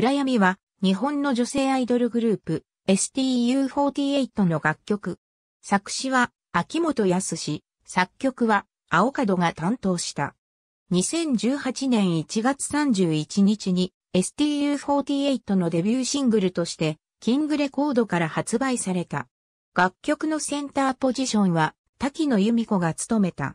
暗闇は日本の女性アイドルグループ STU48 の楽曲。作詞は秋元康、作曲は青角が担当した。2018年1月31日に STU48 のデビューシングルとしてキングレコードから発売された。楽曲のセンターポジションは滝野由美子が務めた。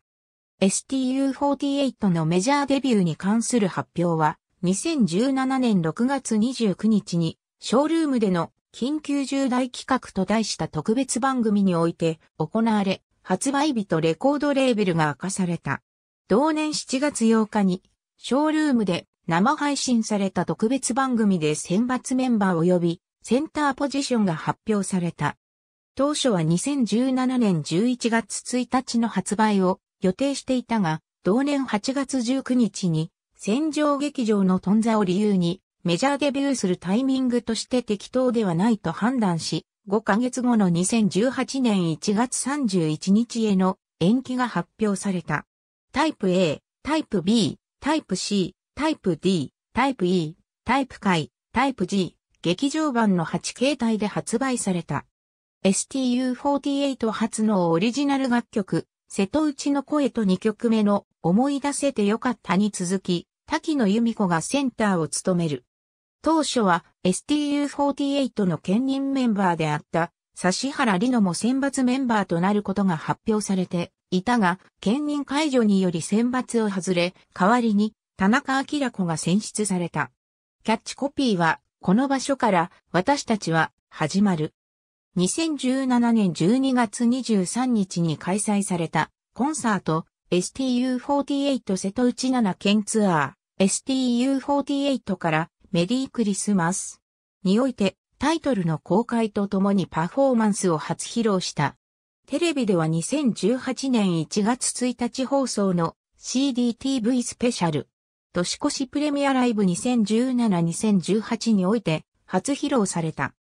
STU48 のメジャーデビューに関する発表は2017年6月29日に、ショールームでの緊急重大企画と題した特別番組において行われ、発売日とレコードレーベルが明かされた。同年7月8日に、ショールームで生配信された特別番組で選抜メンバー及びセンターポジションが発表された。当初は2017年11月1日の発売を予定していたが、同年8月19日に戦場劇場の頓挫を理由に、メジャーデビューするタイミングとして適当ではないと判断し、5ヶ月後の2018年1月31日への延期が発表された。タイプ A、タイプ B、タイプ C、タイプ D、タイプ E、タイプ I、タイプ G、劇場版の8形態で発売された。STU48 初のオリジナル楽曲、瀬戸内の声と2曲目の思い出せてよかったに続き、滝野由美子がセンターを務める。当初は STU48 の兼任メンバーであった指原里乃も選抜メンバーとなることが発表されていたが、兼任解除により選抜を外れ、代わりに田中明子が選出された。キャッチコピーは、この場所から私たちは始まる。2017年12月23日に開催されたコンサート STU48 瀬戸内7県ツアー STU48 からメリークリスマスにおいてタイトルの公開とともにパフォーマンスを初披露した。テレビでは2018年1月1日放送の CDTV スペシャル年越しプレミアライブ2017-2018において初披露された。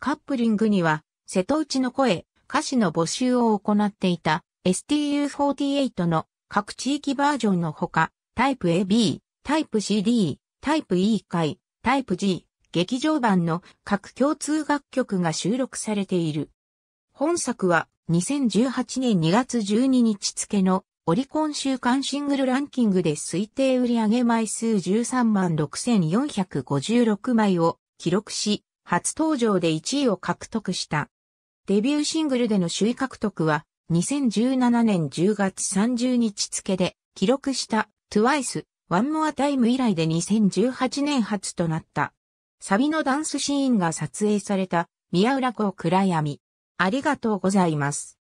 カップリングには瀬戸内の声、歌詞の募集を行っていた STU48 の各地域バージョンのほか、タイプ AB、タイプ CD、タイプ E 回、タイプ G、劇場版の各共通楽曲が収録されている。本作は2018年2月12日付のオリコン週間シングルランキングで推定売上枚数13万6456枚を記録し、初登場で1位を獲得した。デビューシングルでの首位獲得は2017年10月30日付で記録した TWICE ワンモアタイム以来で2018年初となった。サビのダンスシーンが撮影された宮浦湖暗闇。ありがとうございます。